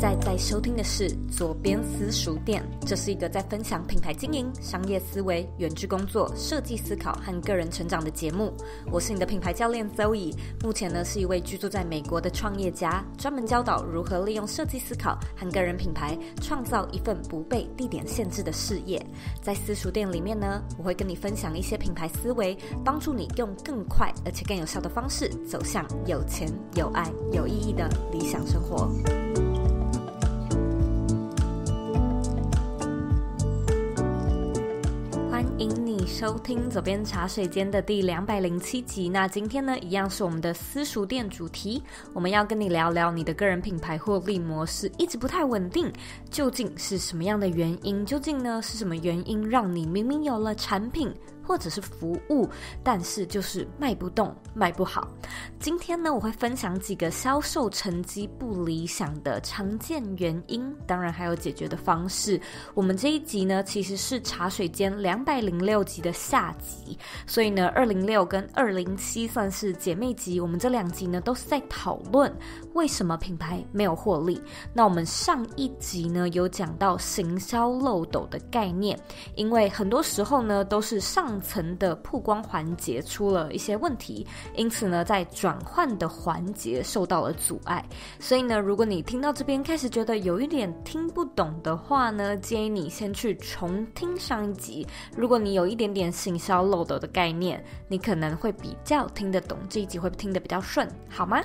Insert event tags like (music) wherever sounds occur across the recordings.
现在在收听的是左边私塾店，这是一个在分享品牌经营、商业思维、远距工作、设计思考和个人成长的节目。我是你的品牌教练周 e 目前呢是一位居住在美国的创业家，专门教导如何利用设计思考和个人品牌，创造一份不被地点限制的事业。在私塾店里面呢，我会跟你分享一些品牌思维，帮助你用更快而且更有效的方式，走向有钱、有爱、有意义的理想生活。收听左边茶水间的第两百零七集。那今天呢，一样是我们的私塾店主题。我们要跟你聊聊，你的个人品牌获利模式一直不太稳定，究竟是什么样的原因？究竟呢是什么原因让你明明有了产品？或者是服务，但是就是卖不动、卖不好。今天呢，我会分享几个销售成绩不理想的常见原因，当然还有解决的方式。我们这一集呢，其实是茶水间两百零六集的下集，所以呢，二零六跟二零七算是姐妹集。我们这两集呢，都是在讨论为什么品牌没有获利。那我们上一集呢，有讲到行销漏斗的概念，因为很多时候呢，都是上。层的曝光环节出了一些问题，因此呢，在转换的环节受到了阻碍。所以呢，如果你听到这边开始觉得有一点听不懂的话呢，建议你先去重听上一集。如果你有一点点行销漏斗的概念，你可能会比较听得懂这一集，会听得比较顺，好吗？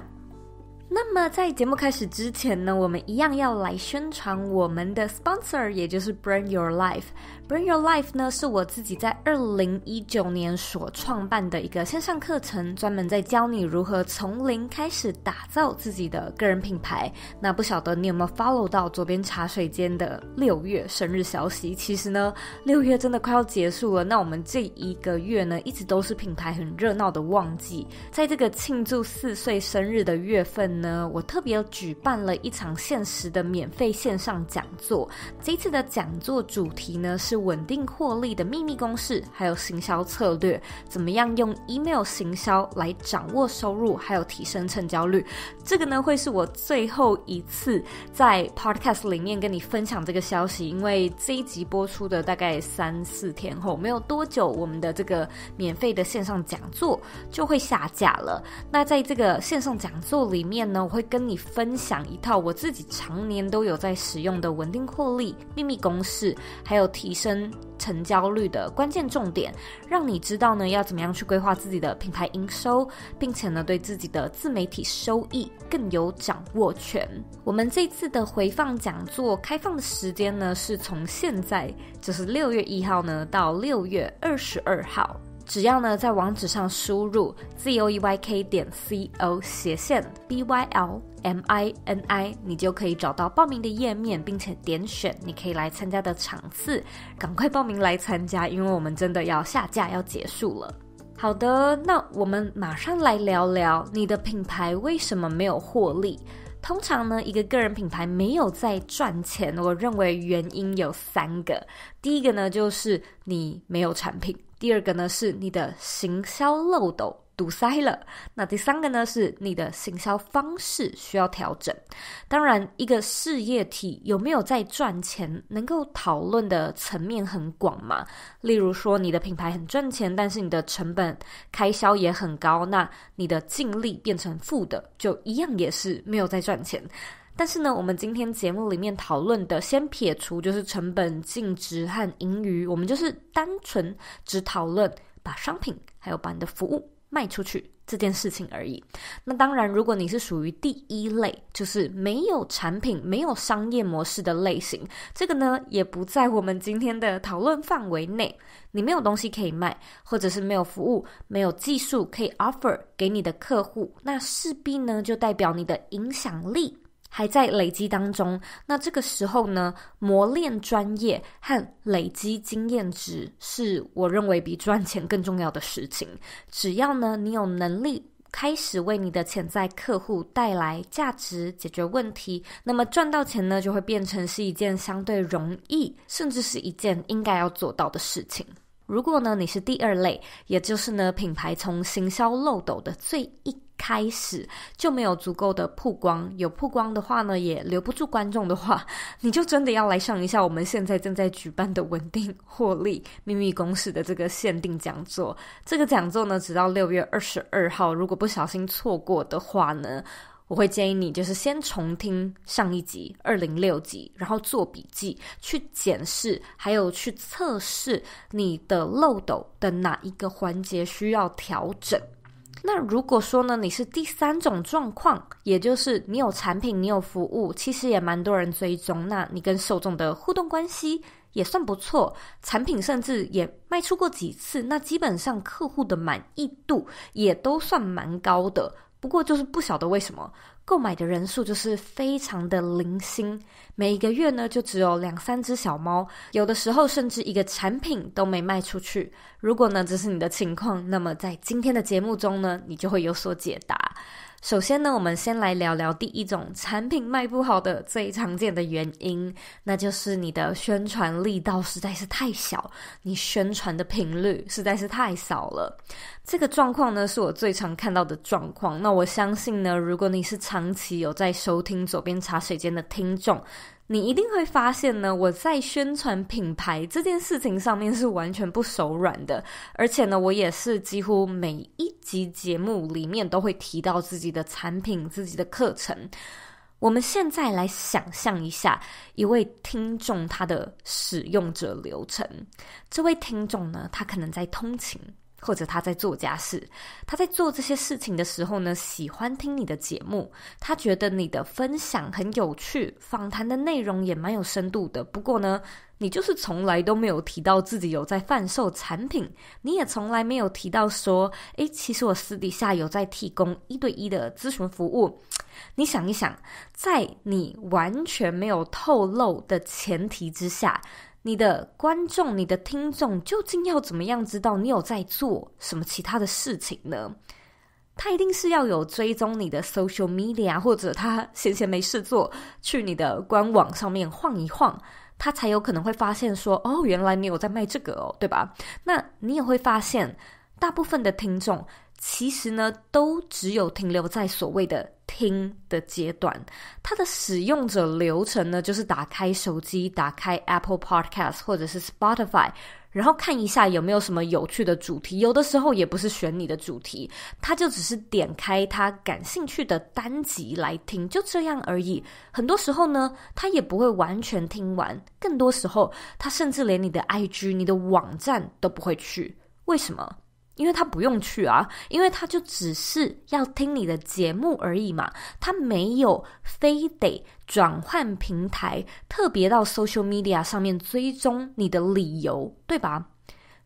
那么在节目开始之前呢，我们一样要来宣传我们的 sponsor，也就是 b r a n d Your Life。Bring Your Life 呢，是我自己在二零一九年所创办的一个线上课程，专门在教你如何从零开始打造自己的个人品牌。那不晓得你有没有 follow 到左边茶水间的六月生日消息？其实呢，六月真的快要结束了。那我们这一个月呢，一直都是品牌很热闹的旺季。在这个庆祝四岁生日的月份呢，我特别举办了一场限时的免费线上讲座。这次的讲座主题呢是。稳定获利的秘密公式，还有行销策略，怎么样用 email 行销来掌握收入，还有提升成交率？这个呢，会是我最后一次在 podcast 里面跟你分享这个消息，因为这一集播出的大概三四天后，没有多久，我们的这个免费的线上讲座就会下架了。那在这个线上讲座里面呢，我会跟你分享一套我自己常年都有在使用的稳定获利秘密公式，还有提。生成交率的关键重点，让你知道呢要怎么样去规划自己的品牌营收，并且呢对自己的自媒体收益更有掌握权。我们这次的回放讲座开放的时间呢，是从现在就是六月一号呢到六月二十二号。只要呢，在网址上输入 z o e y k 点 c o 斜线 b y l m i n i，你就可以找到报名的页面，并且点选你可以来参加的场次。赶快报名来参加，因为我们真的要下架，要结束了。好的，那我们马上来聊聊你的品牌为什么没有获利。通常呢，一个个人品牌没有在赚钱，我认为原因有三个。第一个呢，就是你没有产品。第二个呢是你的行销漏斗堵塞了，那第三个呢是你的行销方式需要调整。当然，一个事业体有没有在赚钱，能够讨论的层面很广嘛。例如说，你的品牌很赚钱，但是你的成本开销也很高，那你的净利变成负的，就一样也是没有在赚钱。但是呢，我们今天节目里面讨论的，先撇除就是成本、净值和盈余，我们就是单纯只讨论把商品还有把你的服务卖出去这件事情而已。那当然，如果你是属于第一类，就是没有产品、没有商业模式的类型，这个呢也不在我们今天的讨论范围内。你没有东西可以卖，或者是没有服务、没有技术可以 offer 给你的客户，那势必呢就代表你的影响力。还在累积当中，那这个时候呢，磨练专业和累积经验值是我认为比赚钱更重要的事情。只要呢你有能力开始为你的潜在客户带来价值、解决问题，那么赚到钱呢就会变成是一件相对容易，甚至是一件应该要做到的事情。如果呢你是第二类，也就是呢品牌从行销漏斗的最一。开始就没有足够的曝光，有曝光的话呢，也留不住观众的话，你就真的要来上一下我们现在正在举办的稳定获利秘密公式”的这个限定讲座。这个讲座呢，直到六月二十二号，如果不小心错过的话呢，我会建议你就是先重听上一集二零六集，然后做笔记，去检视，还有去测试你的漏斗的哪一个环节需要调整。那如果说呢，你是第三种状况，也就是你有产品，你有服务，其实也蛮多人追踪，那你跟受众的互动关系也算不错，产品甚至也卖出过几次，那基本上客户的满意度也都算蛮高的，不过就是不晓得为什么。购买的人数就是非常的零星，每一个月呢就只有两三只小猫，有的时候甚至一个产品都没卖出去。如果呢这是你的情况，那么在今天的节目中呢，你就会有所解答。首先呢，我们先来聊聊第一种产品卖不好的最常见的原因，那就是你的宣传力道实在是太小，你宣传的频率实在是太少了。这个状况呢，是我最常看到的状况。那我相信呢，如果你是长期有在收听左边茶水间的听众。你一定会发现呢，我在宣传品牌这件事情上面是完全不手软的，而且呢，我也是几乎每一集节目里面都会提到自己的产品、自己的课程。我们现在来想象一下一位听众他的使用者流程，这位听众呢，他可能在通勤。或者他在做家事，他在做这些事情的时候呢，喜欢听你的节目，他觉得你的分享很有趣，访谈的内容也蛮有深度的。不过呢，你就是从来都没有提到自己有在贩售产品，你也从来没有提到说，诶，其实我私底下有在提供一对一的咨询服务。你想一想，在你完全没有透露的前提之下。你的观众、你的听众究竟要怎么样知道你有在做什么其他的事情呢？他一定是要有追踪你的 social media，或者他闲闲没事做去你的官网上面晃一晃，他才有可能会发现说，哦，原来你有在卖这个哦，对吧？那你也会发现，大部分的听众。其实呢，都只有停留在所谓的听的阶段。它的使用者流程呢，就是打开手机，打开 Apple Podcast 或者是 Spotify，然后看一下有没有什么有趣的主题。有的时候也不是选你的主题，他就只是点开他感兴趣的单集来听，就这样而已。很多时候呢，他也不会完全听完。更多时候，他甚至连你的 IG、你的网站都不会去。为什么？因为他不用去啊，因为他就只是要听你的节目而已嘛，他没有非得转换平台，特别到 social media 上面追踪你的理由，对吧？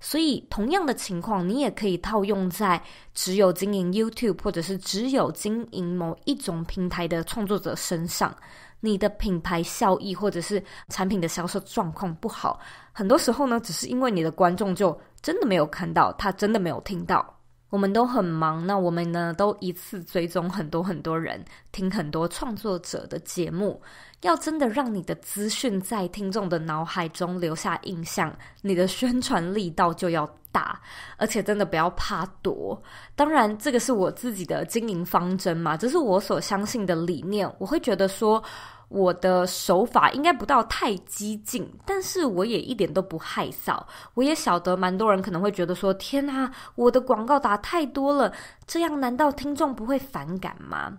所以同样的情况，你也可以套用在只有经营 YouTube 或者是只有经营某一种平台的创作者身上。你的品牌效益或者是产品的销售状况不好，很多时候呢，只是因为你的观众就真的没有看到，他真的没有听到。我们都很忙，那我们呢？都一次追踪很多很多人，听很多创作者的节目。要真的让你的资讯在听众的脑海中留下印象，你的宣传力道就要大，而且真的不要怕多。当然，这个是我自己的经营方针嘛，这是我所相信的理念。我会觉得说。我的手法应该不到太激进，但是我也一点都不害臊。我也晓得蛮多人可能会觉得说：“天呐，我的广告打太多了，这样难道听众不会反感吗？”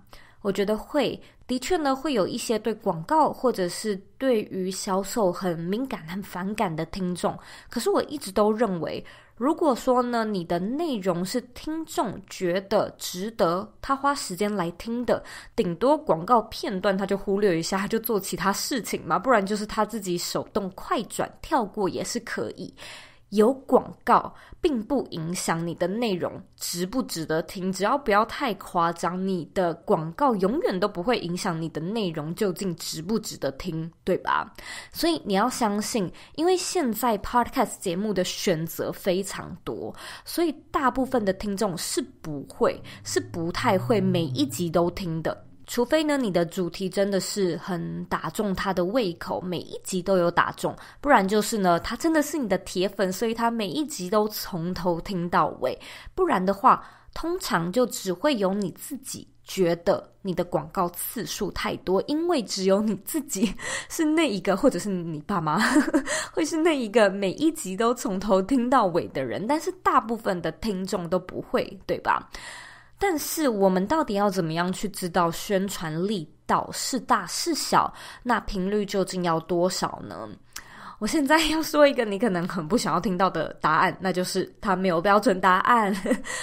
我觉得会，的确呢，会有一些对广告或者是对于销售很敏感、很反感的听众。可是我一直都认为。如果说呢，你的内容是听众觉得值得他花时间来听的，顶多广告片段他就忽略一下，他就做其他事情嘛，不然就是他自己手动快转跳过也是可以。有广告并不影响你的内容值不值得听，只要不要太夸张，你的广告永远都不会影响你的内容究竟值不值得听，对吧？所以你要相信，因为现在 podcast 节目的选择非常多，所以大部分的听众是不会、是不太会每一集都听的。除非呢，你的主题真的是很打中他的胃口，每一集都有打中，不然就是呢，他真的是你的铁粉，所以他每一集都从头听到尾。不然的话，通常就只会有你自己觉得你的广告次数太多，因为只有你自己是那一个，或者是你爸妈 (laughs) 会是那一个，每一集都从头听到尾的人。但是大部分的听众都不会，对吧？但是我们到底要怎么样去知道宣传力道是大是小？那频率究竟要多少呢？我现在要说一个你可能很不想要听到的答案，那就是它没有标准答案，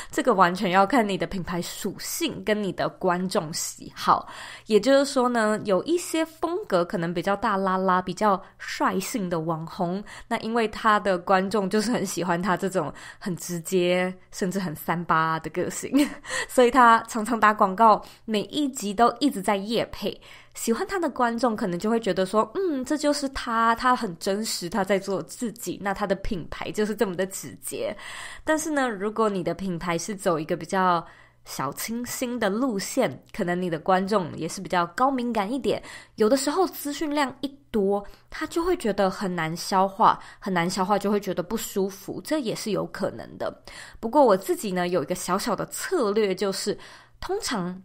这个完全要看你的品牌属性跟你的观众喜好。也就是说呢，有一些风格可能比较大拉拉、比较率性的网红，那因为他的观众就是很喜欢他这种很直接，甚至很三八的个性，(laughs) 所以他常常打广告，每一集都一直在夜配。喜欢他的观众可能就会觉得说，嗯，这就是他，他很真实，他在做自己，那他的品牌就是这么的直接。但是呢，如果你的品牌是走一个比较小清新的路线，可能你的观众也是比较高敏感一点。有的时候资讯量一多，他就会觉得很难消化，很难消化就会觉得不舒服，这也是有可能的。不过我自己呢有一个小小的策略，就是通常。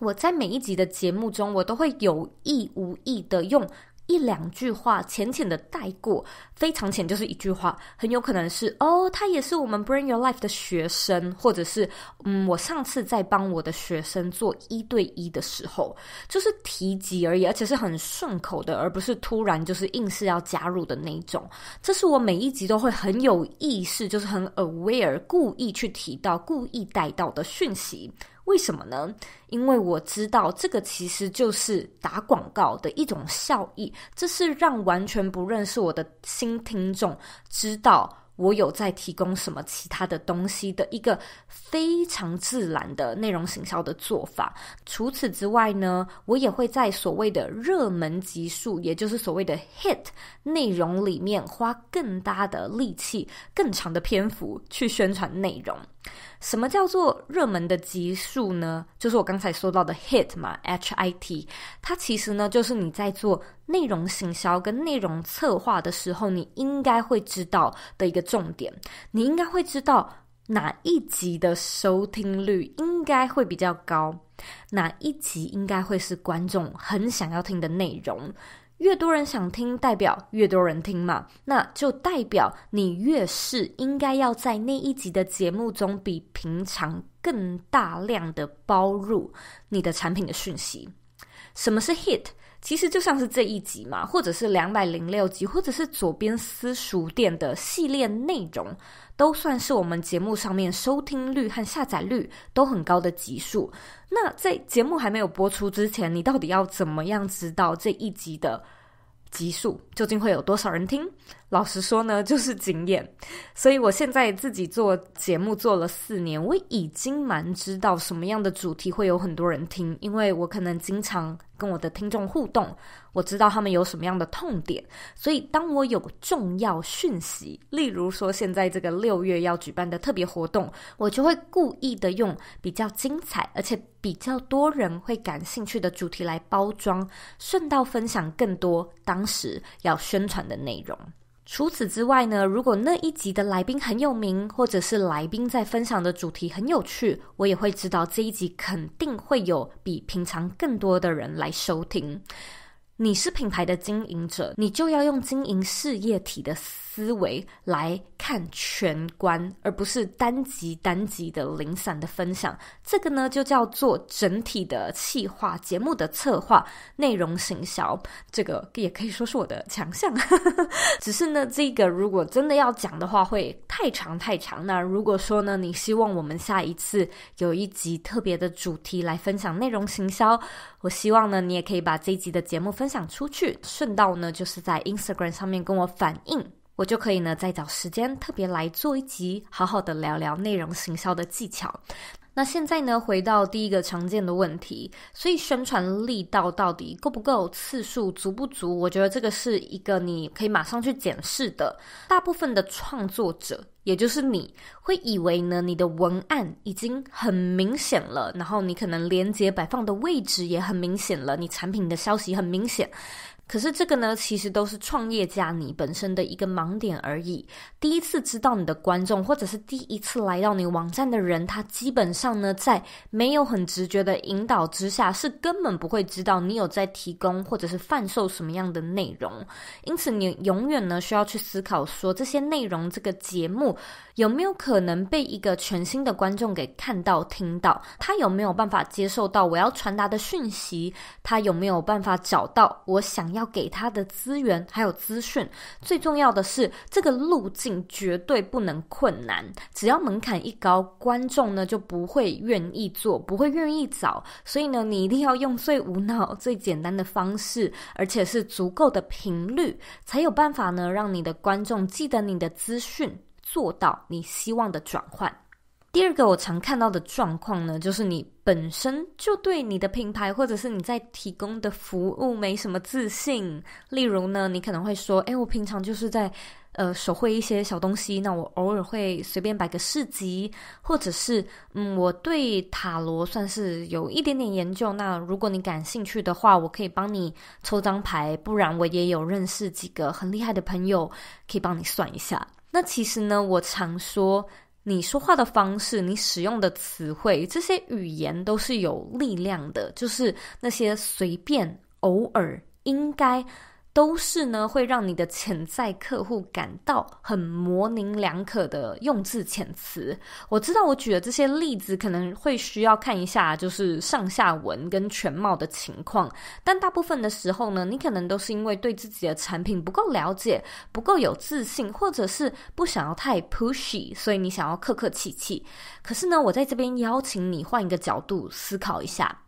我在每一集的节目中，我都会有意无意的用一两句话浅浅的带过，非常浅，就是一句话，很有可能是哦，他也是我们 Bring Your Life 的学生，或者是嗯，我上次在帮我的学生做一对一的时候，就是提及而已，而且是很顺口的，而不是突然就是硬是要加入的那一种。这是我每一集都会很有意识，就是很 aware，故意去提到，故意带到的讯息。为什么呢？因为我知道这个其实就是打广告的一种效益，这是让完全不认识我的新听众知道我有在提供什么其他的东西的一个非常自然的内容行销的做法。除此之外呢，我也会在所谓的热门级数，也就是所谓的 hit 内容里面花更大的力气、更长的篇幅去宣传内容。什么叫做热门的级数呢？就是我刚才说到的 hit 嘛，H I T。它其实呢，就是你在做内容行销跟内容策划的时候，你应该会知道的一个重点。你应该会知道哪一集的收听率应该会比较高，哪一集应该会是观众很想要听的内容。越多人想听，代表越多人听嘛，那就代表你越是应该要在那一集的节目中，比平常更大量的包入你的产品的讯息。什么是 hit？其实就像是这一集嘛，或者是两百零六集，或者是左边私塾店的系列内容。都算是我们节目上面收听率和下载率都很高的集数。那在节目还没有播出之前，你到底要怎么样知道这一集的集数究竟会有多少人听？老实说呢，(laughs) 就是经验。所以我现在自己做节目做了四年，我已经蛮知道什么样的主题会有很多人听，因为我可能经常跟我的听众互动，我知道他们有什么样的痛点。所以，当我有重要讯息，例如说现在这个六月要举办的特别活动，我就会故意的用比较精彩，而且比较多人会感兴趣的主题来包装，顺道分享更多当时要宣传的内容。除此之外呢，如果那一集的来宾很有名，或者是来宾在分享的主题很有趣，我也会知道这一集肯定会有比平常更多的人来收听。你是品牌的经营者，你就要用经营事业体的。思维来看全观，而不是单集单集的零散的分享。这个呢，就叫做整体的企划、节目的策划、内容行销。这个也可以说是我的强项。(laughs) 只是呢，这个如果真的要讲的话，会太长太长。那如果说呢，你希望我们下一次有一集特别的主题来分享内容行销，我希望呢，你也可以把这一集的节目分享出去，顺道呢，就是在 Instagram 上面跟我反映。我就可以呢，再找时间特别来做一集，好好的聊聊内容行销的技巧。那现在呢，回到第一个常见的问题，所以宣传力道到底够不够，次数足不足？我觉得这个是一个你可以马上去检视的。大部分的创作者，也就是你会以为呢，你的文案已经很明显了，然后你可能连接摆放的位置也很明显了，你产品的消息很明显。可是这个呢，其实都是创业家你本身的一个盲点而已。第一次知道你的观众，或者是第一次来到你网站的人，他基本上呢，在没有很直觉的引导之下，是根本不会知道你有在提供或者是贩售什么样的内容。因此，你永远呢需要去思考说，这些内容这个节目。有没有可能被一个全新的观众给看到、听到？他有没有办法接受到我要传达的讯息？他有没有办法找到我想要给他的资源还有资讯？最重要的是，这个路径绝对不能困难。只要门槛一高，观众呢就不会愿意做，不会愿意找。所以呢，你一定要用最无脑、最简单的方式，而且是足够的频率，才有办法呢让你的观众记得你的资讯。做到你希望的转换。第二个我常看到的状况呢，就是你本身就对你的品牌或者是你在提供的服务没什么自信。例如呢，你可能会说：“哎，我平常就是在呃手绘一些小东西，那我偶尔会随便摆个市集，或者是嗯，我对塔罗算是有一点点研究。那如果你感兴趣的话，我可以帮你抽张牌，不然我也有认识几个很厉害的朋友可以帮你算一下。”那其实呢，我常说，你说话的方式，你使用的词汇，这些语言都是有力量的。就是那些随便、偶尔、应该。都是呢，会让你的潜在客户感到很模棱两可的用字遣词。我知道我举的这些例子可能会需要看一下，就是上下文跟全貌的情况。但大部分的时候呢，你可能都是因为对自己的产品不够了解、不够有自信，或者是不想要太 pushy，所以你想要客客气气。可是呢，我在这边邀请你换一个角度思考一下。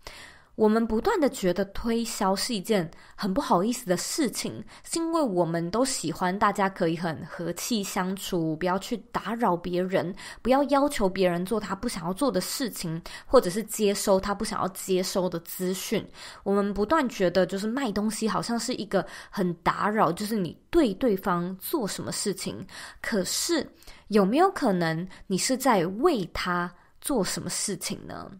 我们不断的觉得推销是一件很不好意思的事情，是因为我们都喜欢大家可以很和气相处，不要去打扰别人，不要要求别人做他不想要做的事情，或者是接收他不想要接收的资讯。我们不断觉得，就是卖东西好像是一个很打扰，就是你对对方做什么事情。可是有没有可能，你是在为他做什么事情呢？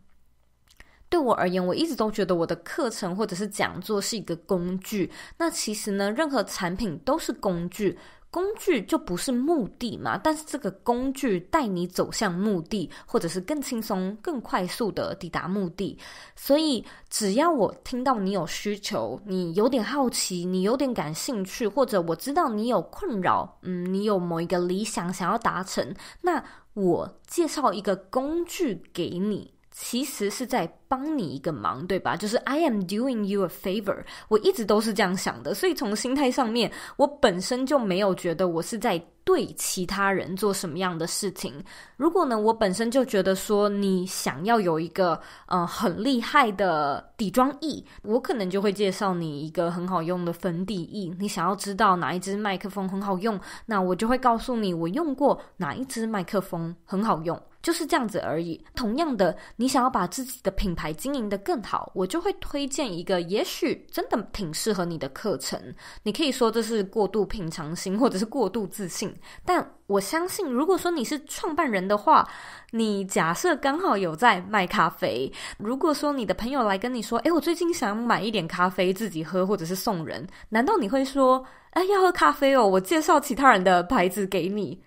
对我而言，我一直都觉得我的课程或者是讲座是一个工具。那其实呢，任何产品都是工具，工具就不是目的嘛。但是这个工具带你走向目的，或者是更轻松、更快速的抵达目的。所以，只要我听到你有需求，你有点好奇，你有点感兴趣，或者我知道你有困扰，嗯，你有某一个理想想要达成，那我介绍一个工具给你，其实是在。帮你一个忙，对吧？就是 I am doing you a favor。我一直都是这样想的，所以从心态上面，我本身就没有觉得我是在对其他人做什么样的事情。如果呢，我本身就觉得说你想要有一个嗯很厉害的底妆液，我可能就会介绍你一个很好用的粉底液。你想要知道哪一支麦克风很好用，那我就会告诉你我用过哪一支麦克风很好用，就是这样子而已。同样的，你想要把自己的品。牌经营的更好，我就会推荐一个也许真的挺适合你的课程。你可以说这是过度平常心或者是过度自信，但我相信，如果说你是创办人的话，你假设刚好有在卖咖啡，如果说你的朋友来跟你说，诶，我最近想买一点咖啡自己喝或者是送人，难道你会说，诶，要喝咖啡哦，我介绍其他人的牌子给你？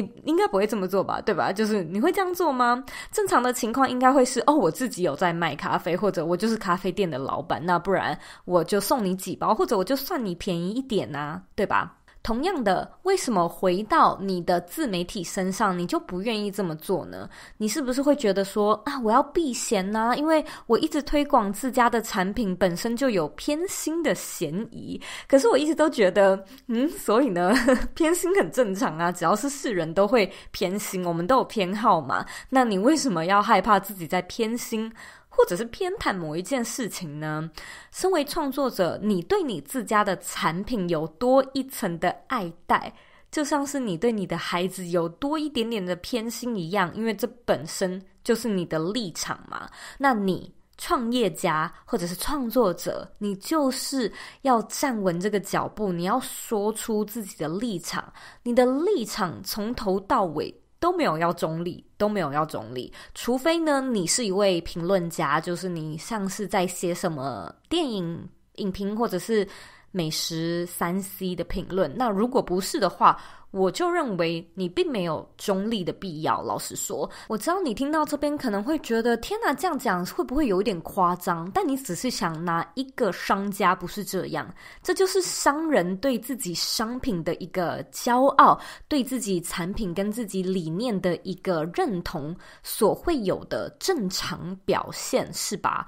你应该不会这么做吧，对吧？就是你会这样做吗？正常的情况应该会是哦，我自己有在卖咖啡，或者我就是咖啡店的老板，那不然我就送你几包，或者我就算你便宜一点呐，对吧？同样的，为什么回到你的自媒体身上，你就不愿意这么做呢？你是不是会觉得说啊，我要避嫌呢？因为我一直推广自家的产品，本身就有偏心的嫌疑。可是我一直都觉得，嗯，所以呢，(laughs) 偏心很正常啊，只要是世人都会偏心，我们都有偏好嘛。那你为什么要害怕自己在偏心？或者是偏袒某一件事情呢？身为创作者，你对你自家的产品有多一层的爱戴，就像是你对你的孩子有多一点点的偏心一样，因为这本身就是你的立场嘛。那你，创业家或者是创作者，你就是要站稳这个脚步，你要说出自己的立场，你的立场从头到尾。都没有要中立，都没有要中立，除非呢，你是一位评论家，就是你像是在写什么电影影评，或者是。美食三 C 的评论，那如果不是的话，我就认为你并没有中立的必要。老实说，我知道你听到这边可能会觉得，天哪，这样讲会不会有一点夸张？但你只是想拿一个商家不是这样，这就是商人对自己商品的一个骄傲，对自己产品跟自己理念的一个认同所会有的正常表现，是吧？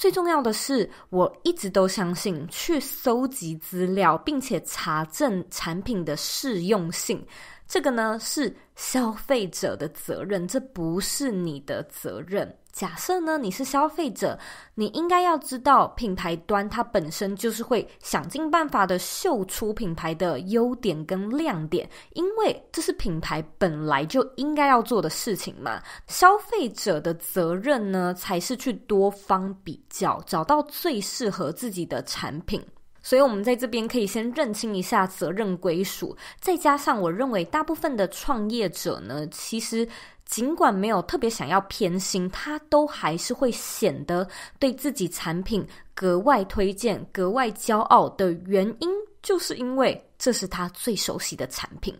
最重要的是，我一直都相信去搜集资料，并且查证产品的适用性。这个呢，是消费者的责任，这不是你的责任。假设呢，你是消费者，你应该要知道品牌端它本身就是会想尽办法的秀出品牌的优点跟亮点，因为这是品牌本来就应该要做的事情嘛。消费者的责任呢，才是去多方比较，找到最适合自己的产品。所以，我们在这边可以先认清一下责任归属，再加上我认为大部分的创业者呢，其实。尽管没有特别想要偏心，他都还是会显得对自己产品格外推荐、格外骄傲的原因，就是因为这是他最熟悉的产品。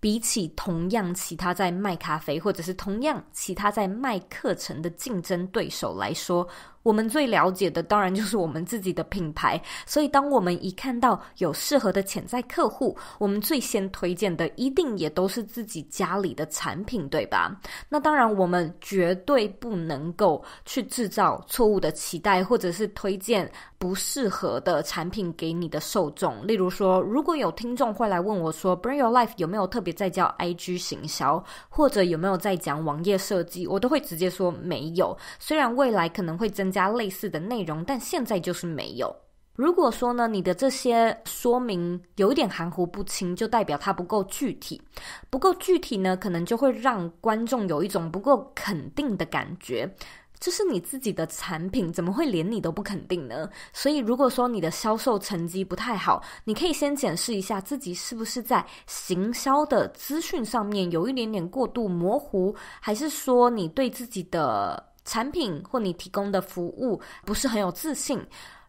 比起同样其他在卖咖啡，或者是同样其他在卖课程的竞争对手来说。我们最了解的当然就是我们自己的品牌，所以当我们一看到有适合的潜在客户，我们最先推荐的一定也都是自己家里的产品，对吧？那当然，我们绝对不能够去制造错误的期待，或者是推荐不适合的产品给你的受众。例如说，如果有听众会来问我，说 Bring Your Life 有没有特别在教 IG 行销，或者有没有在讲网页设计，我都会直接说没有。虽然未来可能会增加类似的内容，但现在就是没有。如果说呢，你的这些说明有一点含糊不清，就代表它不够具体。不够具体呢，可能就会让观众有一种不够肯定的感觉。这是你自己的产品，怎么会连你都不肯定呢？所以，如果说你的销售成绩不太好，你可以先检视一下自己是不是在行销的资讯上面有一点点过度模糊，还是说你对自己的。产品或你提供的服务不是很有自信，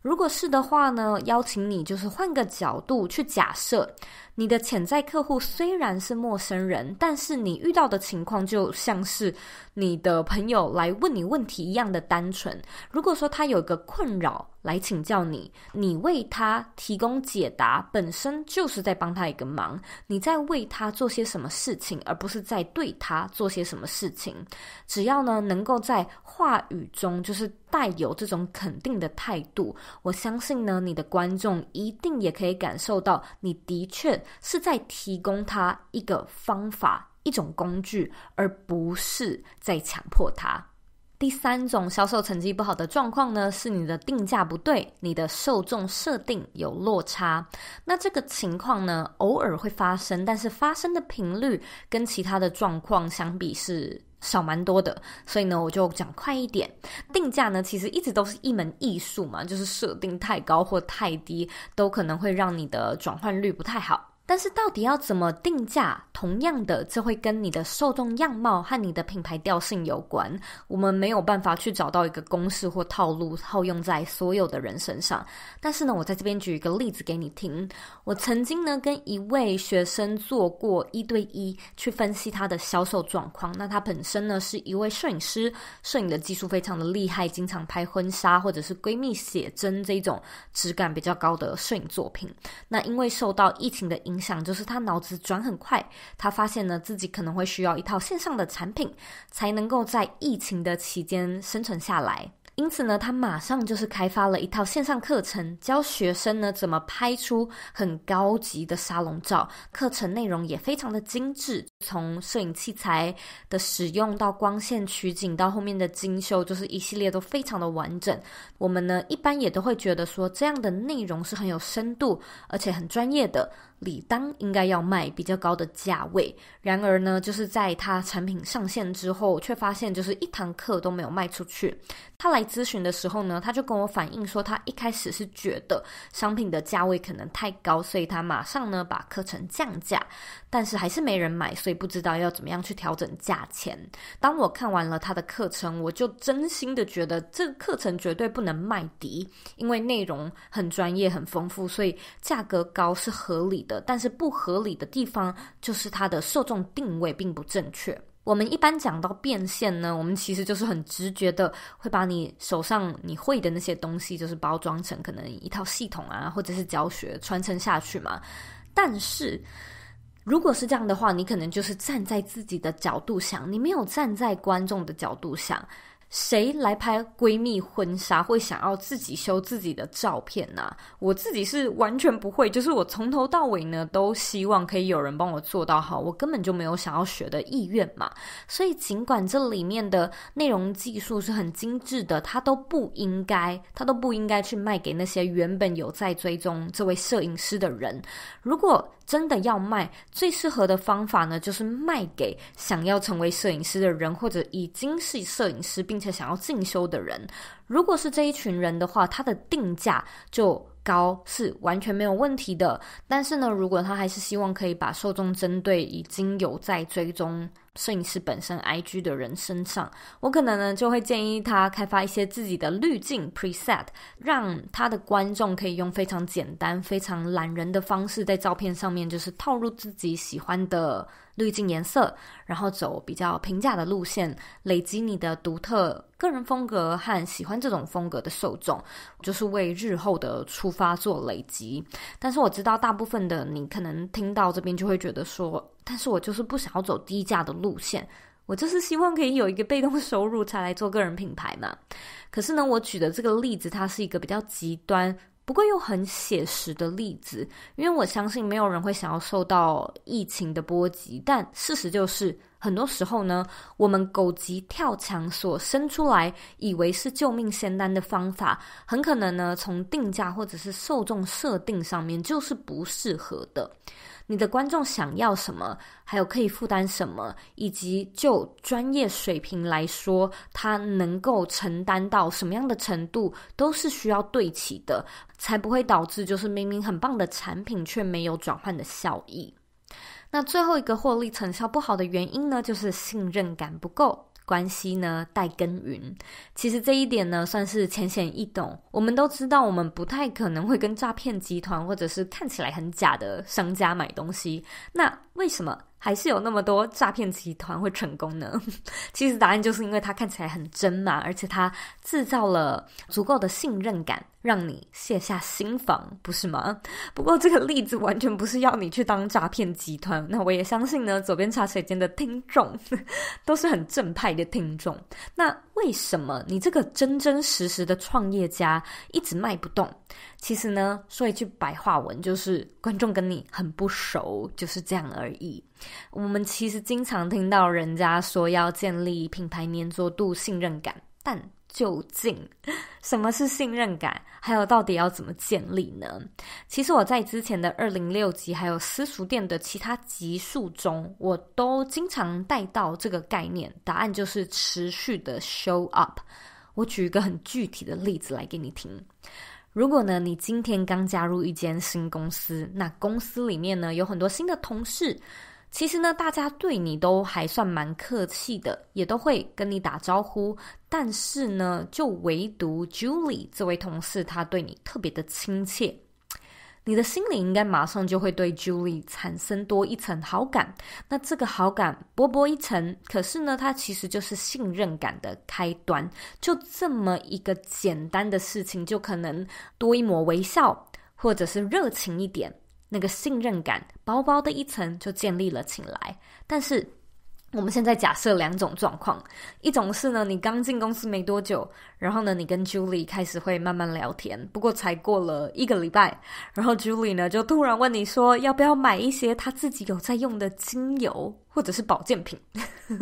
如果是的话呢？邀请你就是换个角度去假设。你的潜在客户虽然是陌生人，但是你遇到的情况就像是你的朋友来问你问题一样的单纯。如果说他有一个困扰来请教你，你为他提供解答，本身就是在帮他一个忙。你在为他做些什么事情，而不是在对他做些什么事情。只要呢，能够在话语中就是带有这种肯定的态度，我相信呢，你的观众一定也可以感受到你的确。是在提供他一个方法、一种工具，而不是在强迫他。第三种销售成绩不好的状况呢，是你的定价不对，你的受众设定有落差。那这个情况呢，偶尔会发生，但是发生的频率跟其他的状况相比是少蛮多的。所以呢，我就讲快一点。定价呢，其实一直都是一门艺术嘛，就是设定太高或太低，都可能会让你的转换率不太好。但是到底要怎么定价？同样的，这会跟你的受众样貌和你的品牌调性有关。我们没有办法去找到一个公式或套路套用在所有的人身上。但是呢，我在这边举一个例子给你听。我曾经呢跟一位学生做过一对一去分析他的销售状况。那他本身呢是一位摄影师，摄影的技术非常的厉害，经常拍婚纱或者是闺蜜写真这种质感比较高的摄影作品。那因为受到疫情的影，影响就是他脑子转很快，他发现呢自己可能会需要一套线上的产品，才能够在疫情的期间生存下来。因此呢，他马上就是开发了一套线上课程，教学生呢怎么拍出很高级的沙龙照。课程内容也非常的精致。从摄影器材的使用到光线取景到后面的精修，就是一系列都非常的完整。我们呢一般也都会觉得说这样的内容是很有深度，而且很专业的，理当应该要卖比较高的价位。然而呢，就是在他产品上线之后，却发现就是一堂课都没有卖出去。他来咨询的时候呢，他就跟我反映说，他一开始是觉得商品的价位可能太高，所以他马上呢把课程降价，但是还是没人买。所以不知道要怎么样去调整价钱。当我看完了他的课程，我就真心的觉得这个课程绝对不能卖低，因为内容很专业、很丰富，所以价格高是合理的。但是不合理的地方就是它的受众定位并不正确。我们一般讲到变现呢，我们其实就是很直觉的会把你手上你会的那些东西，就是包装成可能一套系统啊，或者是教学传承下去嘛。但是如果是这样的话，你可能就是站在自己的角度想，你没有站在观众的角度想。谁来拍闺蜜婚纱会想要自己修自己的照片呢？我自己是完全不会，就是我从头到尾呢都希望可以有人帮我做到好，我根本就没有想要学的意愿嘛。所以尽管这里面的内容技术是很精致的，他都不应该，他都不应该去卖给那些原本有在追踪这位摄影师的人。如果真的要卖，最适合的方法呢，就是卖给想要成为摄影师的人，或者已经是摄影师，并且。想要进修的人，如果是这一群人的话，他的定价就高是完全没有问题的。但是呢，如果他还是希望可以把受众针对已经有在追踪。摄影师本身 IG 的人身上，我可能呢就会建议他开发一些自己的滤镜 preset，让他的观众可以用非常简单、非常懒人的方式，在照片上面就是套入自己喜欢的滤镜颜色，然后走比较平价的路线，累积你的独特个人风格和喜欢这种风格的受众，就是为日后的出发做累积。但是我知道，大部分的你可能听到这边就会觉得说。但是我就是不想要走低价的路线，我就是希望可以有一个被动收入才来做个人品牌嘛。可是呢，我举的这个例子，它是一个比较极端，不过又很写实的例子。因为我相信没有人会想要受到疫情的波及，但事实就是，很多时候呢，我们狗急跳墙所生出来，以为是救命仙丹的方法，很可能呢，从定价或者是受众设定上面就是不适合的。你的观众想要什么，还有可以负担什么，以及就专业水平来说，他能够承担到什么样的程度，都是需要对齐的，才不会导致就是明明很棒的产品却没有转换的效益。那最后一个获利成效不好的原因呢，就是信任感不够。关系呢，待耕耘。其实这一点呢，算是浅显易懂。我们都知道，我们不太可能会跟诈骗集团或者是看起来很假的商家买东西。那为什么还是有那么多诈骗集团会成功呢？(laughs) 其实答案就是因为它看起来很真嘛，而且它制造了足够的信任感，让你卸下心防，不是吗？不过这个例子完全不是要你去当诈骗集团，那我也相信呢，左边茶水间的听众 (laughs) 都是很正派的听众。那为什么你这个真真实实的创业家一直卖不动？其实呢，说一句白话文，就是观众跟你很不熟，就是这样而已。我们其实经常听到人家说要建立品牌粘着度、信任感，但究竟什么是信任感，还有到底要怎么建立呢？其实我在之前的二零六集，还有私塾店的其他集数中，我都经常带到这个概念。答案就是持续的 show up。我举一个很具体的例子来给你听。如果呢，你今天刚加入一间新公司，那公司里面呢有很多新的同事，其实呢，大家对你都还算蛮客气的，也都会跟你打招呼，但是呢，就唯独 Julie 这位同事，他对你特别的亲切。你的心里应该马上就会对 Julie 产生多一层好感，那这个好感薄薄一层，可是呢，它其实就是信任感的开端。就这么一个简单的事情，就可能多一抹微笑，或者是热情一点，那个信任感薄薄的一层就建立了起来。但是。我们现在假设两种状况，一种是呢，你刚进公司没多久，然后呢，你跟 Julie 开始会慢慢聊天。不过才过了一个礼拜，然后 Julie 呢就突然问你说要不要买一些他自己有在用的精油或者是保健品。(laughs)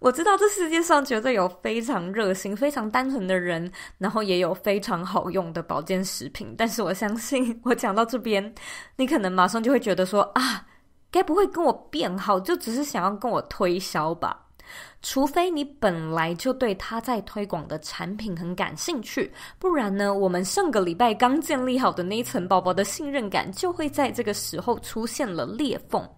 我知道这世界上绝对有非常热心、非常单纯的人，然后也有非常好用的保健食品。但是我相信，我讲到这边，你可能马上就会觉得说啊。该不会跟我变好，就只是想要跟我推销吧？除非你本来就对他在推广的产品很感兴趣，不然呢，我们上个礼拜刚建立好的那一层宝宝的信任感，就会在这个时候出现了裂缝。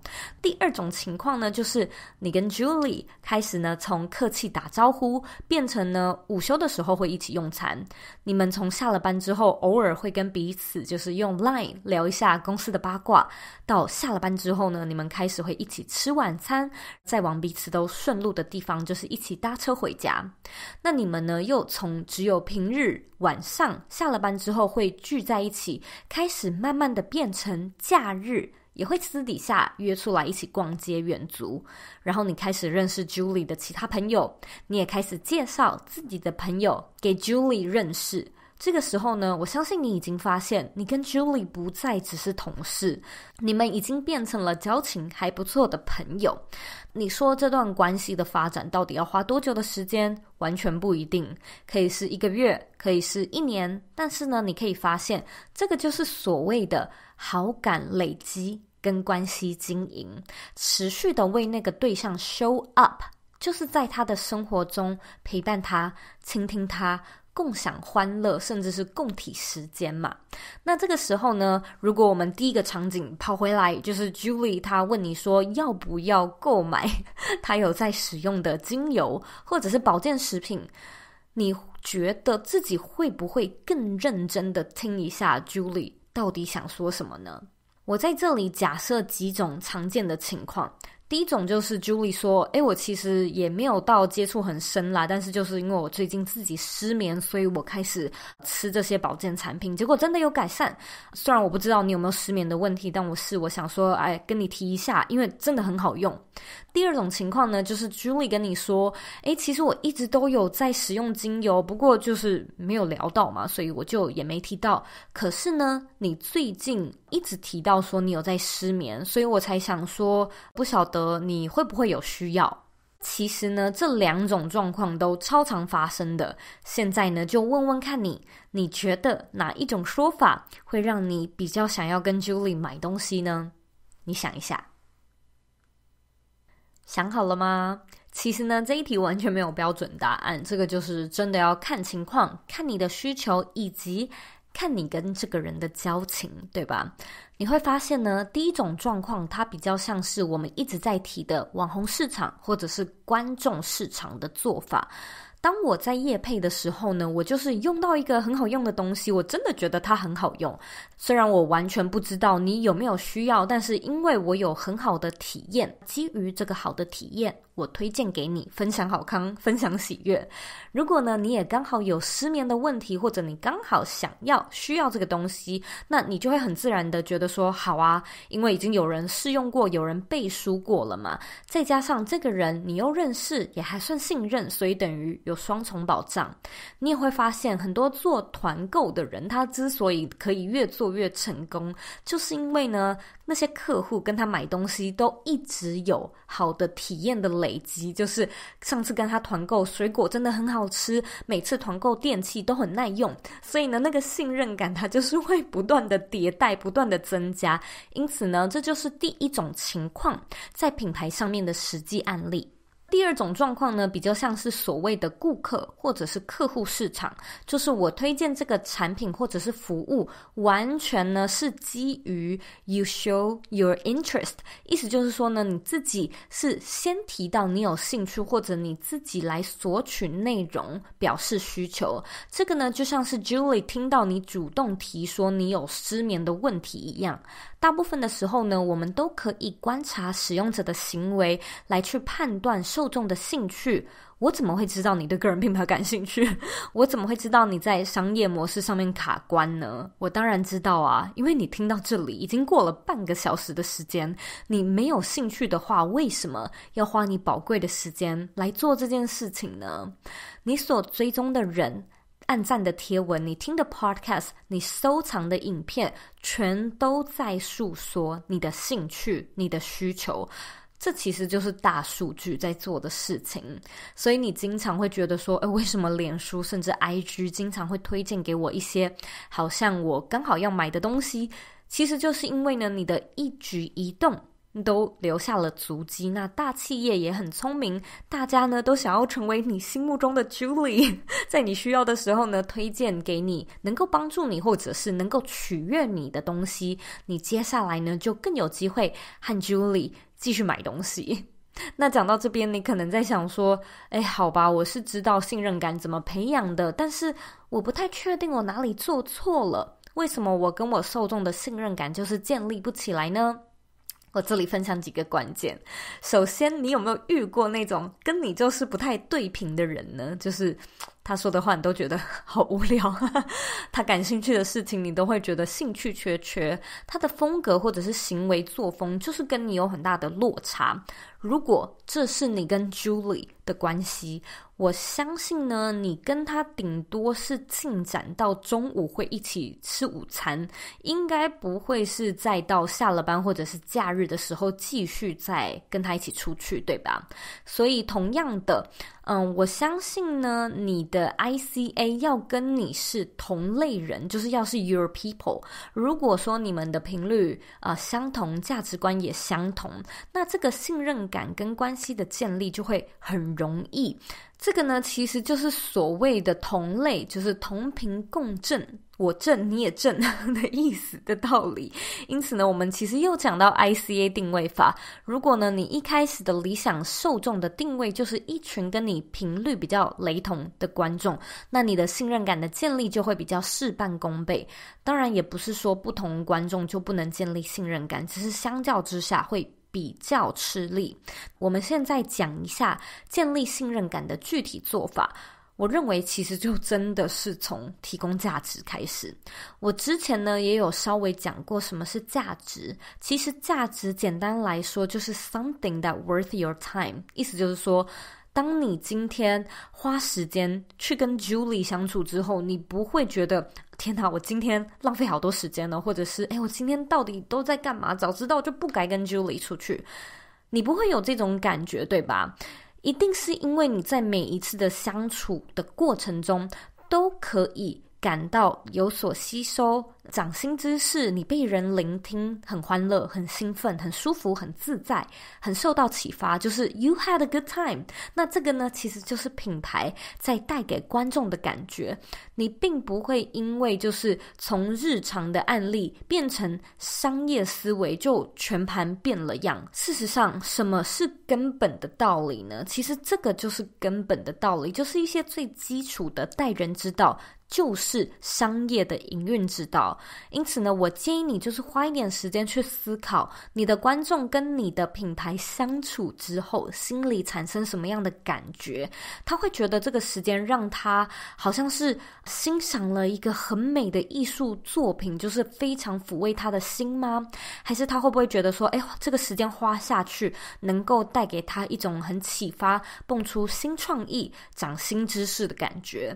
第二种情况呢，就是你跟 Julie 开始呢，从客气打招呼，变成呢，午休的时候会一起用餐。你们从下了班之后，偶尔会跟彼此就是用 Line 聊一下公司的八卦，到下了班之后呢，你们开始会一起吃晚餐，再往彼此都顺路的地方。就是一起搭车回家，那你们呢？又从只有平日晚上下了班之后会聚在一起，开始慢慢的变成假日也会私底下约出来一起逛街远足，然后你开始认识 Julie 的其他朋友，你也开始介绍自己的朋友给 Julie 认识。这个时候呢，我相信你已经发现，你跟 Julie 不再只是同事，你们已经变成了交情还不错的朋友。你说这段关系的发展到底要花多久的时间？完全不一定，可以是一个月，可以是一年。但是呢，你可以发现，这个就是所谓的好感累积跟关系经营，持续的为那个对象 show up，就是在他的生活中陪伴他，倾听他。共享欢乐，甚至是共体时间嘛？那这个时候呢？如果我们第一个场景跑回来，就是 Julie 她问你说要不要购买 (laughs) 她有在使用的精油或者是保健食品，你觉得自己会不会更认真的听一下 Julie 到底想说什么呢？我在这里假设几种常见的情况。第一种就是 Julie 说：“哎，我其实也没有到接触很深啦，但是就是因为我最近自己失眠，所以我开始吃这些保健产品，结果真的有改善。虽然我不知道你有没有失眠的问题，但我是我想说，哎，跟你提一下，因为真的很好用。”第二种情况呢，就是 Julie 跟你说：“哎，其实我一直都有在使用精油，不过就是没有聊到嘛，所以我就也没提到。可是呢，你最近一直提到说你有在失眠，所以我才想说，不晓得。”呃，你会不会有需要？其实呢，这两种状况都超常发生的。现在呢，就问问看你，你觉得哪一种说法会让你比较想要跟 Julie 买东西呢？你想一下，想好了吗？其实呢，这一题完全没有标准答案，这个就是真的要看情况，看你的需求以及。看你跟这个人的交情，对吧？你会发现呢，第一种状况，它比较像是我们一直在提的网红市场或者是观众市场的做法。当我在夜配的时候呢，我就是用到一个很好用的东西，我真的觉得它很好用。虽然我完全不知道你有没有需要，但是因为我有很好的体验，基于这个好的体验。我推荐给你，分享好康，(laughs) 分享喜悦。如果呢，你也刚好有失眠的问题，或者你刚好想要需要这个东西，那你就会很自然的觉得说好啊，因为已经有人试用过，有人背书过了嘛。再加上这个人你又认识，也还算信任，所以等于有双重保障。你也会发现，很多做团购的人，他之所以可以越做越成功，就是因为呢，那些客户跟他买东西都一直有好的体验的。累积就是上次跟他团购水果真的很好吃，每次团购电器都很耐用，所以呢，那个信任感它就是会不断的迭代、不断的增加。因此呢，这就是第一种情况在品牌上面的实际案例。第二种状况呢，比较像是所谓的顾客或者是客户市场，就是我推荐这个产品或者是服务，完全呢是基于 you show your interest，意思就是说呢，你自己是先提到你有兴趣，或者你自己来索取内容，表示需求。这个呢，就像是 Julie 听到你主动提说你有失眠的问题一样。大部分的时候呢，我们都可以观察使用者的行为来去判断受众的兴趣。我怎么会知道你对个人品牌感兴趣？(laughs) 我怎么会知道你在商业模式上面卡关呢？我当然知道啊，因为你听到这里已经过了半个小时的时间，你没有兴趣的话，为什么要花你宝贵的时间来做这件事情呢？你所追踪的人。按赞的贴文、你听的 Podcast、你收藏的影片，全都在诉说你的兴趣、你的需求。这其实就是大数据在做的事情。所以你经常会觉得说，诶，为什么脸书甚至 IG 经常会推荐给我一些好像我刚好要买的东西？其实就是因为呢，你的一举一动。都留下了足迹。那大企业也很聪明，大家呢都想要成为你心目中的 Julie，(laughs) 在你需要的时候呢推荐给你，能够帮助你或者是能够取悦你的东西。你接下来呢就更有机会和 Julie 继续买东西。(laughs) 那讲到这边，你可能在想说：“哎，好吧，我是知道信任感怎么培养的，但是我不太确定我哪里做错了，为什么我跟我受众的信任感就是建立不起来呢？”我这里分享几个关键。首先，你有没有遇过那种跟你就是不太对频的人呢？就是他说的话你都觉得 (laughs) 好无聊，他感兴趣的事情你都会觉得兴趣缺缺，他的风格或者是行为作风就是跟你有很大的落差。如果这是你跟 Julie。的关系，我相信呢，你跟他顶多是进展到中午会一起吃午餐，应该不会是在到下了班或者是假日的时候继续再跟他一起出去，对吧？所以同样的，嗯，我相信呢，你的 ICA 要跟你是同类人，就是要是 your people。如果说你们的频率啊相同，价值观也相同，那这个信任感跟关系的建立就会很。容易，这个呢其实就是所谓的同类，就是同频共振，我振你也振 (laughs) 的意思的道理。因此呢，我们其实又讲到 ICA 定位法。如果呢你一开始的理想受众的定位就是一群跟你频率比较雷同的观众，那你的信任感的建立就会比较事半功倍。当然，也不是说不同观众就不能建立信任感，只是相较之下会。比较吃力。我们现在讲一下建立信任感的具体做法。我认为其实就真的是从提供价值开始。我之前呢也有稍微讲过什么是价值。其实价值简单来说就是 something that worth your time，意思就是说。当你今天花时间去跟 Julie 相处之后，你不会觉得天哪，我今天浪费好多时间了，或者是哎，我今天到底都在干嘛？早知道就不该跟 Julie 出去，你不会有这种感觉，对吧？一定是因为你在每一次的相处的过程中，都可以。感到有所吸收，掌心知识，你被人聆听，很欢乐，很兴奋，很舒服，很自在，很受到启发，就是 you had a good time。那这个呢，其实就是品牌在带给观众的感觉。你并不会因为就是从日常的案例变成商业思维就全盘变了样。事实上，什么是根本的道理呢？其实这个就是根本的道理，就是一些最基础的待人之道。就是商业的营运之道，因此呢，我建议你就是花一点时间去思考你的观众跟你的品牌相处之后，心里产生什么样的感觉？他会觉得这个时间让他好像是欣赏了一个很美的艺术作品，就是非常抚慰他的心吗？还是他会不会觉得说，哎，这个时间花下去能够带给他一种很启发、蹦出新创意、长新知识的感觉？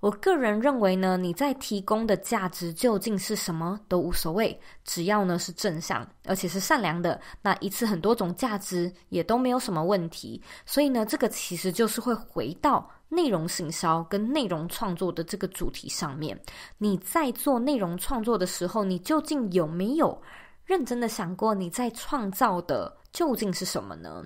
我个人认为呢，你在提供的价值究竟是什么都无所谓，只要呢是正向，而且是善良的，那一次很多种价值也都没有什么问题。所以呢，这个其实就是会回到内容行销跟内容创作的这个主题上面。你在做内容创作的时候，你究竟有没有认真的想过你在创造的究竟是什么呢？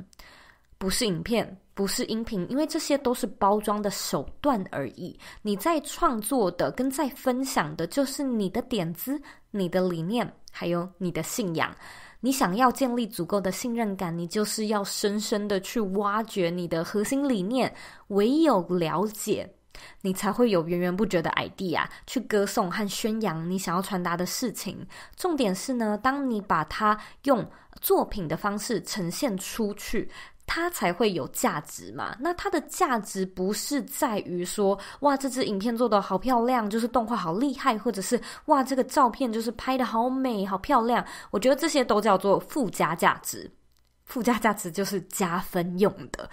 不是影片，不是音频，因为这些都是包装的手段而已。你在创作的，跟在分享的，就是你的点子、你的理念，还有你的信仰。你想要建立足够的信任感，你就是要深深的去挖掘你的核心理念，唯有了解，你才会有源源不绝的 idea 去歌颂和宣扬你想要传达的事情。重点是呢，当你把它用作品的方式呈现出去。它才会有价值嘛？那它的价值不是在于说，哇，这支影片做的好漂亮，就是动画好厉害，或者是哇，这个照片就是拍的好美、好漂亮。我觉得这些都叫做附加价值，附加价值就是加分用的。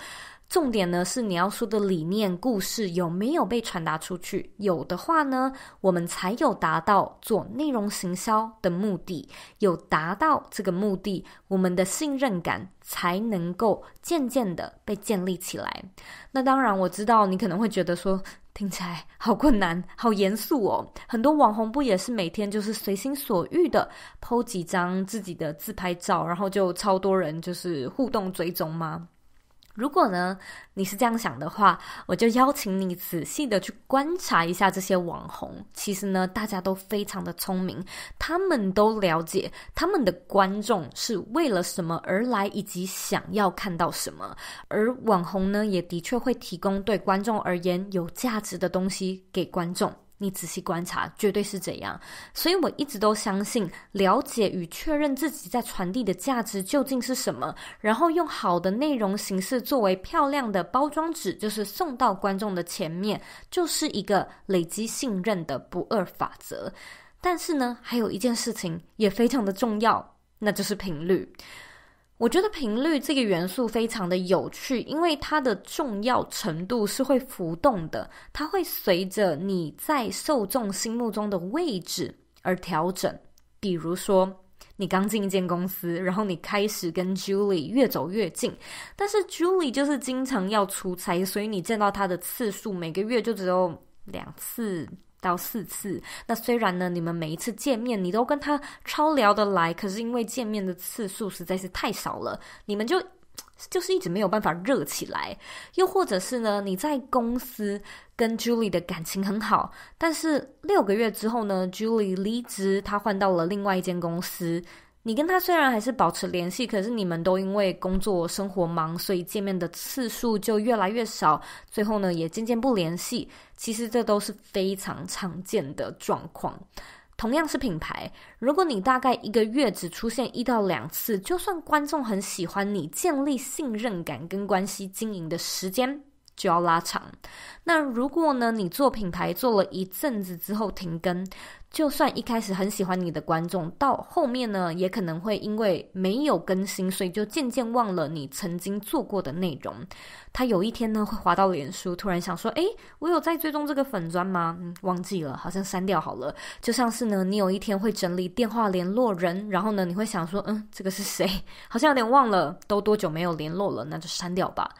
重点呢是你要说的理念故事有没有被传达出去？有的话呢，我们才有达到做内容行销的目的。有达到这个目的，我们的信任感才能够渐渐的被建立起来。那当然，我知道你可能会觉得说听起来好困难、好严肃哦。很多网红不也是每天就是随心所欲的 PO 几张自己的自拍照，然后就超多人就是互动追踪吗？如果呢，你是这样想的话，我就邀请你仔细的去观察一下这些网红。其实呢，大家都非常的聪明，他们都了解他们的观众是为了什么而来，以及想要看到什么。而网红呢，也的确会提供对观众而言有价值的东西给观众。你仔细观察，绝对是这样，所以我一直都相信，了解与确认自己在传递的价值究竟是什么，然后用好的内容形式作为漂亮的包装纸，就是送到观众的前面，就是一个累积信任的不二法则。但是呢，还有一件事情也非常的重要，那就是频率。我觉得频率这个元素非常的有趣，因为它的重要程度是会浮动的，它会随着你在受众心目中的位置而调整。比如说，你刚进一间公司，然后你开始跟 Julie 越走越近，但是 Julie 就是经常要出差，所以你见到他的次数每个月就只有两次。到四次，那虽然呢，你们每一次见面，你都跟他超聊得来，可是因为见面的次数实在是太少了，你们就就是一直没有办法热起来。又或者是呢，你在公司跟 Julie 的感情很好，但是六个月之后呢，Julie 离职，他换到了另外一间公司。你跟他虽然还是保持联系，可是你们都因为工作生活忙，所以见面的次数就越来越少，最后呢也渐渐不联系。其实这都是非常常见的状况。同样是品牌，如果你大概一个月只出现一到两次，就算观众很喜欢你，建立信任感跟关系经营的时间。就要拉长。那如果呢，你做品牌做了一阵子之后停更，就算一开始很喜欢你的观众，到后面呢也可能会因为没有更新，所以就渐渐忘了你曾经做过的内容。他有一天呢会滑到脸书，突然想说：“诶，我有在追踪这个粉砖吗？”忘记了，好像删掉好了。就像是呢，你有一天会整理电话联络人，然后呢你会想说：“嗯，这个是谁？好像有点忘了，都多久没有联络了？那就删掉吧。”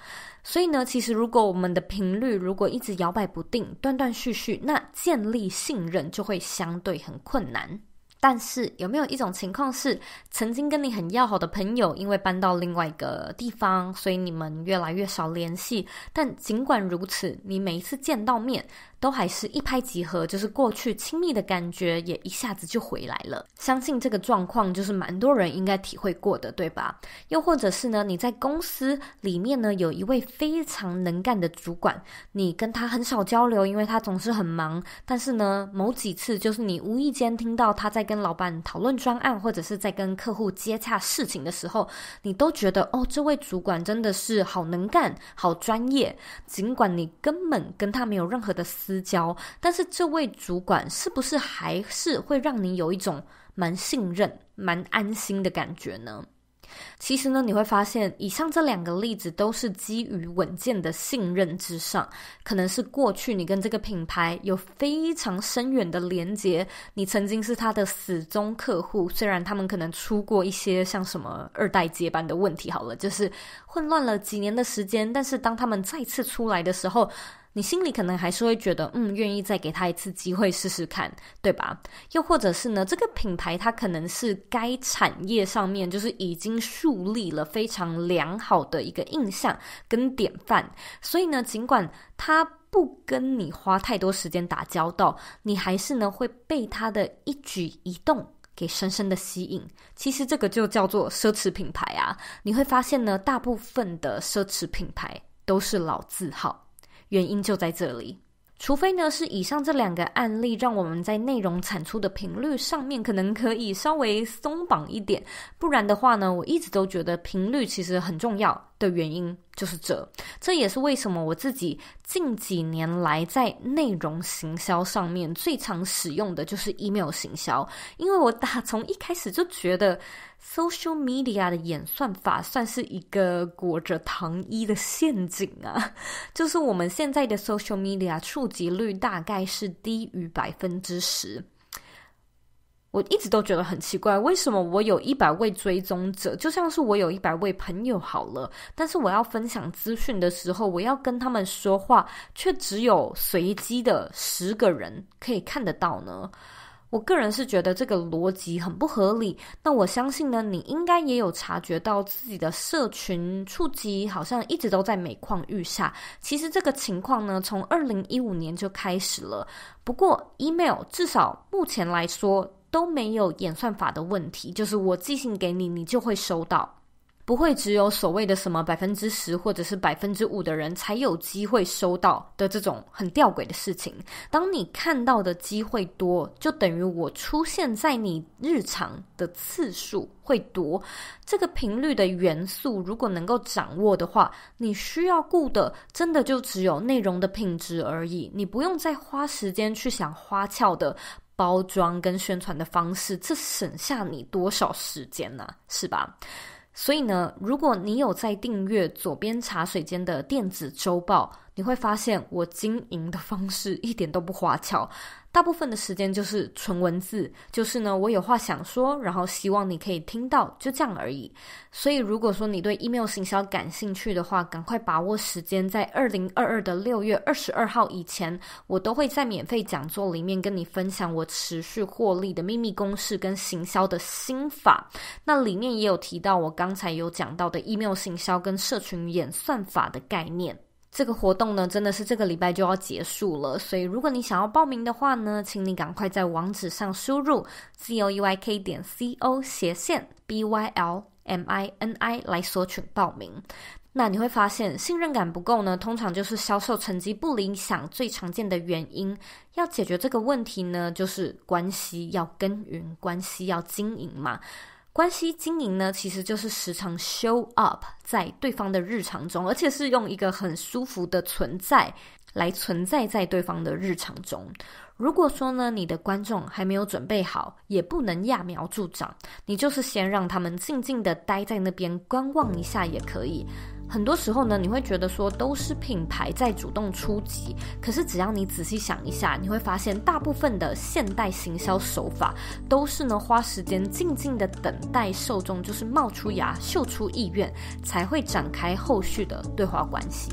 所以呢，其实如果我们的频率如果一直摇摆不定、断断续续，那建立信任就会相对很困难。但是有没有一种情况是，曾经跟你很要好的朋友，因为搬到另外一个地方，所以你们越来越少联系？但尽管如此，你每一次见到面，都还是一拍即合，就是过去亲密的感觉也一下子就回来了。相信这个状况就是蛮多人应该体会过的，对吧？又或者是呢，你在公司里面呢，有一位非常能干的主管，你跟他很少交流，因为他总是很忙。但是呢，某几次就是你无意间听到他在。跟老板讨论专案，或者是在跟客户接洽事情的时候，你都觉得哦，这位主管真的是好能干、好专业。尽管你根本跟他没有任何的私交，但是这位主管是不是还是会让你有一种蛮信任、蛮安心的感觉呢？其实呢，你会发现，以上这两个例子都是基于稳健的信任之上，可能是过去你跟这个品牌有非常深远的连接，你曾经是他的死忠客户。虽然他们可能出过一些像什么二代接班的问题，好了，就是混乱了几年的时间，但是当他们再次出来的时候。你心里可能还是会觉得，嗯，愿意再给他一次机会试试看，对吧？又或者是呢，这个品牌它可能是该产业上面就是已经树立了非常良好的一个印象跟典范，所以呢，尽管他不跟你花太多时间打交道，你还是呢会被他的一举一动给深深的吸引。其实这个就叫做奢侈品牌啊！你会发现呢，大部分的奢侈品牌都是老字号。原因就在这里，除非呢是以上这两个案例让我们在内容产出的频率上面可能可以稍微松绑一点，不然的话呢，我一直都觉得频率其实很重要的原因就是这，这也是为什么我自己近几年来在内容行销上面最常使用的就是 email 行销，因为我打从一开始就觉得。Social media 的演算法算是一个裹着糖衣的陷阱啊！(laughs) 就是我们现在的 Social media 触及率大概是低于百分之十。我一直都觉得很奇怪，为什么我有一百位追踪者，就像是我有一百位朋友好了，但是我要分享资讯的时候，我要跟他们说话，却只有随机的十个人可以看得到呢？我个人是觉得这个逻辑很不合理。那我相信呢，你应该也有察觉到自己的社群触及好像一直都在每况愈下。其实这个情况呢，从二零一五年就开始了。不过 email 至少目前来说都没有演算法的问题，就是我寄信给你，你就会收到。不会只有所谓的什么百分之十或者是百分之五的人才有机会收到的这种很吊诡的事情。当你看到的机会多，就等于我出现在你日常的次数会多。这个频率的元素如果能够掌握的话，你需要顾的真的就只有内容的品质而已。你不用再花时间去想花俏的包装跟宣传的方式，这省下你多少时间呢？是吧？所以呢，如果你有在订阅左边茶水间的电子周报。你会发现我经营的方式一点都不花巧，大部分的时间就是纯文字，就是呢，我有话想说，然后希望你可以听到，就这样而已。所以，如果说你对 email 行销感兴趣的话，赶快把握时间，在二零二二的六月二十二号以前，我都会在免费讲座里面跟你分享我持续获利的秘密公式跟行销的心法。那里面也有提到我刚才有讲到的 email 行销跟社群演算法的概念。这个活动呢，真的是这个礼拜就要结束了，所以如果你想要报名的话呢，请你赶快在网址上输入 z o u y k 点 c o 斜线 b y l m i n i 来索取报名。那你会发现信任感不够呢，通常就是销售成绩不理想最常见的原因。要解决这个问题呢，就是关系要耕耘，关系要经营嘛。关系经营呢，其实就是时常 show up 在对方的日常中，而且是用一个很舒服的存在来存在在对方的日常中。如果说呢，你的观众还没有准备好，也不能揠苗助长，你就是先让他们静静的待在那边观望一下也可以。很多时候呢，你会觉得说都是品牌在主动出击，可是只要你仔细想一下，你会发现大部分的现代行销手法都是呢花时间静静的等待受众，就是冒出芽、秀出意愿，才会展开后续的对话关系。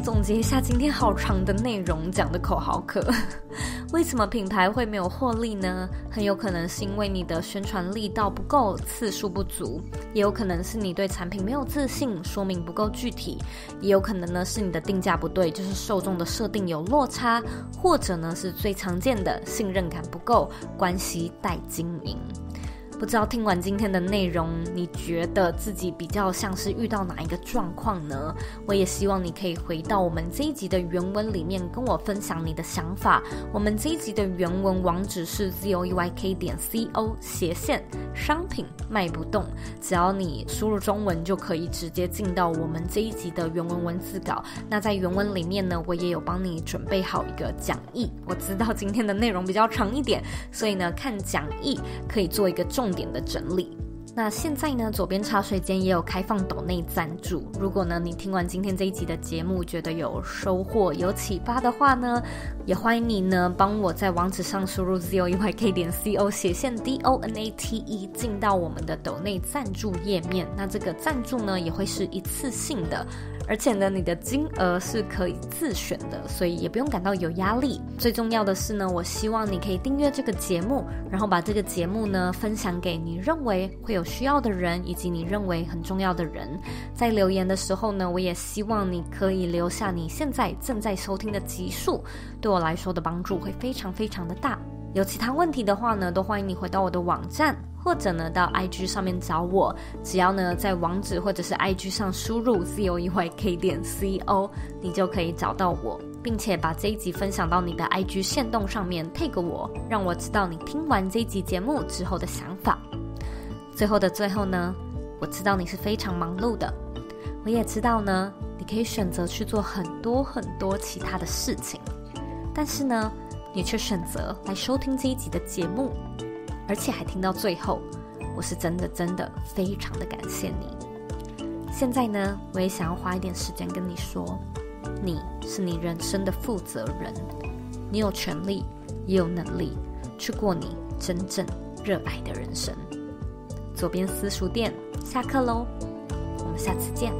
总结一下今天好长的内容讲的口好渴，(laughs) 为什么品牌会没有获利呢？很有可能是因为你的宣传力道不够，次数不足，也有可能是你对产品没有自信，说明不够具体，也有可能呢是你的定价不对，就是受众的设定有落差，或者呢是最常见的信任感不够，关系待经营。不知道听完今天的内容，你觉得自己比较像是遇到哪一个状况呢？我也希望你可以回到我们这一集的原文里面跟我分享你的想法。我们这一集的原文网址是 zoyk e 点 co 斜线商品卖不动。只要你输入中文，就可以直接进到我们这一集的原文文字稿。那在原文里面呢，我也有帮你准备好一个讲义。我知道今天的内容比较长一点，所以呢，看讲义可以做一个重。重点的整理。那现在呢，左边茶水间也有开放斗内赞助。如果呢，你听完今天这一集的节目，觉得有收获、有启发的话呢，也欢迎你呢帮我在网址上输入 z o e y k 点 c o 斜线 d o n a t e 进到我们的斗内赞助页面。那这个赞助呢，也会是一次性的。而且呢，你的金额是可以自选的，所以也不用感到有压力。最重要的是呢，我希望你可以订阅这个节目，然后把这个节目呢分享给你认为会有需要的人，以及你认为很重要的人。在留言的时候呢，我也希望你可以留下你现在正在收听的集数，对我来说的帮助会非常非常的大。有其他问题的话呢，都欢迎你回到我的网站。或者呢，到 IG 上面找我，只要呢在网址或者是 IG 上输入 z o e y k 点 co，你就可以找到我，并且把这一集分享到你的 IG 线动上面配给我，让我知道你听完这一集节目之后的想法。最后的最后呢，我知道你是非常忙碌的，我也知道呢，你可以选择去做很多很多其他的事情，但是呢，你却选择来收听这一集的节目。而且还听到最后，我是真的真的非常的感谢你。现在呢，我也想要花一点时间跟你说，你是你人生的负责人，你有权利也有能力去过你真正热爱的人生。左边私塾店下课喽，我们下次见。